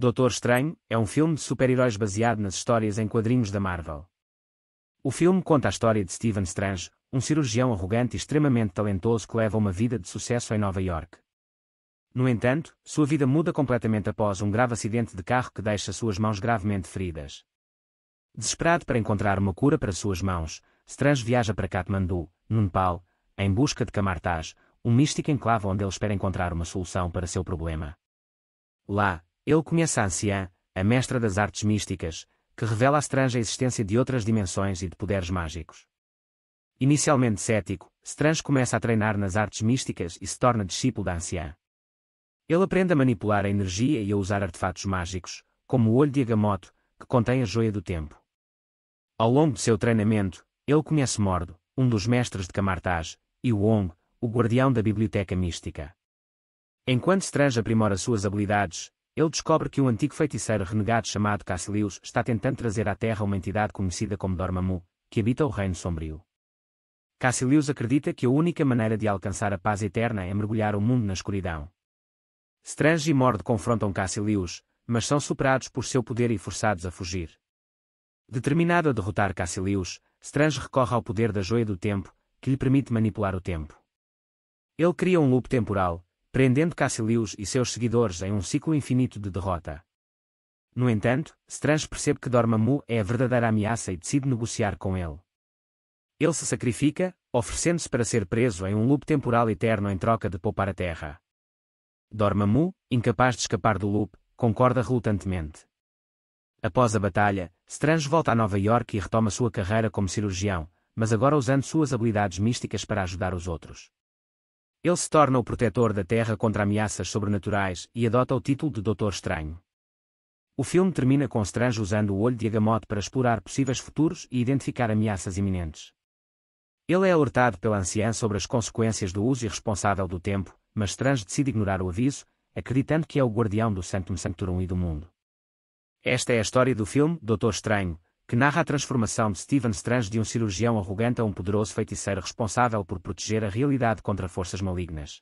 Doutor Estranho é um filme de super-heróis baseado nas histórias em quadrinhos da Marvel. O filme conta a história de Stephen Strange, um cirurgião arrogante e extremamente talentoso que leva uma vida de sucesso em Nova York. No entanto, sua vida muda completamente após um grave acidente de carro que deixa suas mãos gravemente feridas. Desesperado para encontrar uma cura para suas mãos, Strange viaja para Kathmandu, no Nepal, em busca de Kamartaj, um místico enclave onde ele espera encontrar uma solução para seu problema. Lá, ele conhece a anciã, a mestra das artes místicas, que revela a Strange a existência de outras dimensões e de poderes mágicos. Inicialmente cético, Strange começa a treinar nas artes místicas e se torna discípulo da anciã. Ele aprende a manipular a energia e a usar artefatos mágicos, como o olho de Agamotto, que contém a joia do tempo. Ao longo de seu treinamento, ele conhece Mordo, um dos mestres de Camartage, e Wong, o guardião da biblioteca mística. Enquanto Strange aprimora suas habilidades, ele descobre que um antigo feiticeiro renegado chamado Cassilius está tentando trazer à Terra uma entidade conhecida como Dormammu, que habita o Reino Sombrio. Cassilius acredita que a única maneira de alcançar a paz eterna é mergulhar o mundo na escuridão. Strange e Mord confrontam Cassilius, mas são superados por seu poder e forçados a fugir. Determinado a derrotar Cassilius, Strange recorre ao poder da Joia do Tempo, que lhe permite manipular o tempo. Ele cria um loop temporal, prendendo Cassilius e seus seguidores em um ciclo infinito de derrota. No entanto, Strange percebe que Dormammu é a verdadeira ameaça e decide negociar com ele. Ele se sacrifica, oferecendo-se para ser preso em um loop temporal eterno em troca de poupar a Terra. Dormammu, incapaz de escapar do loop, concorda relutantemente. Após a batalha, Strange volta a Nova York e retoma sua carreira como cirurgião, mas agora usando suas habilidades místicas para ajudar os outros. Ele se torna o protetor da Terra contra ameaças sobrenaturais e adota o título de Doutor Estranho. O filme termina com Strange usando o olho de Agamotto para explorar possíveis futuros e identificar ameaças iminentes. Ele é alertado pela anciã sobre as consequências do uso irresponsável do tempo, mas Strange decide ignorar o aviso, acreditando que é o guardião do Sanctum Sanctorum e do mundo. Esta é a história do filme Doutor Estranho, que narra a transformação de Stephen Strange de um cirurgião arrogante a um poderoso feiticeiro responsável por proteger a realidade contra forças malignas.